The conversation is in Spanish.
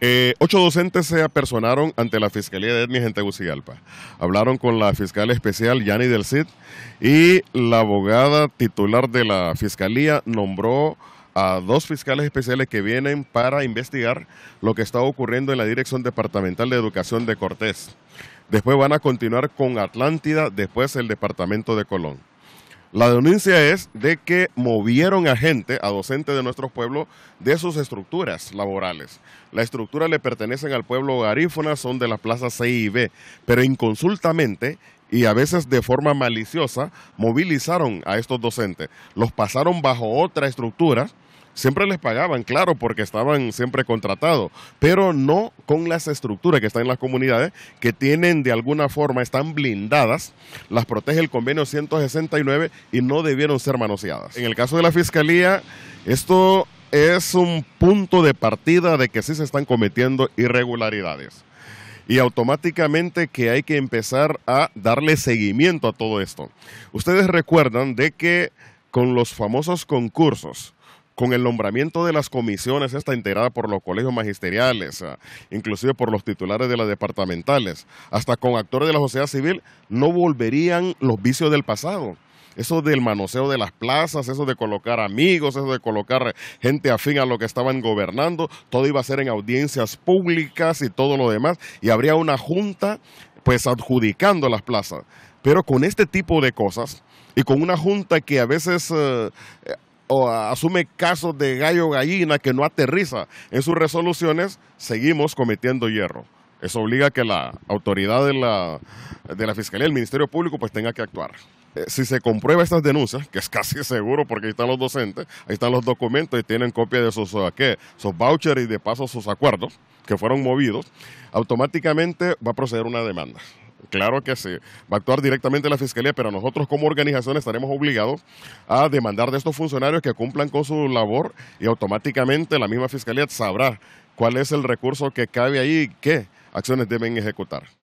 Eh, ocho docentes se apersonaron ante la Fiscalía de Etnias en Tegucigalpa. Hablaron con la fiscal especial Yani del Cid y la abogada titular de la Fiscalía nombró a dos fiscales especiales que vienen para investigar lo que está ocurriendo en la Dirección Departamental de Educación de Cortés. Después van a continuar con Atlántida, después el Departamento de Colón. La denuncia es de que movieron a gente, a docentes de nuestros pueblos, de sus estructuras laborales. La estructura le pertenecen al pueblo garífona, son de la plaza C y B, pero inconsultamente y a veces de forma maliciosa movilizaron a estos docentes. Los pasaron bajo otra estructura Siempre les pagaban, claro, porque estaban siempre contratados, pero no con las estructuras que están en las comunidades, que tienen de alguna forma, están blindadas, las protege el convenio 169 y no debieron ser manoseadas. En el caso de la Fiscalía, esto es un punto de partida de que sí se están cometiendo irregularidades y automáticamente que hay que empezar a darle seguimiento a todo esto. Ustedes recuerdan de que con los famosos concursos con el nombramiento de las comisiones, esta integrada por los colegios magisteriales, ah, inclusive por los titulares de las departamentales, hasta con actores de la sociedad civil, no volverían los vicios del pasado eso del manoseo de las plazas, eso de colocar amigos, eso de colocar gente afín a lo que estaban gobernando, todo iba a ser en audiencias públicas y todo lo demás, y habría una junta pues adjudicando las plazas. Pero con este tipo de cosas y con una junta que a veces eh, o asume casos de gallo gallina que no aterriza en sus resoluciones, seguimos cometiendo hierro. Eso obliga a que la autoridad de la, Fiscalía, el Ministerio Público, pues tenga que actuar. Eh, si se comprueba estas denuncias, que es casi seguro porque ahí están los docentes, ahí están los documentos y tienen copia de sus, ¿qué? sus vouchers y de paso sus acuerdos que fueron movidos, automáticamente va a proceder una demanda. Claro que sí. Va a actuar directamente la Fiscalía, pero nosotros como organización estaremos obligados a demandar de estos funcionarios que cumplan con su labor y automáticamente la misma Fiscalía sabrá cuál es el recurso que cabe ahí y qué acciones deben ejecutar.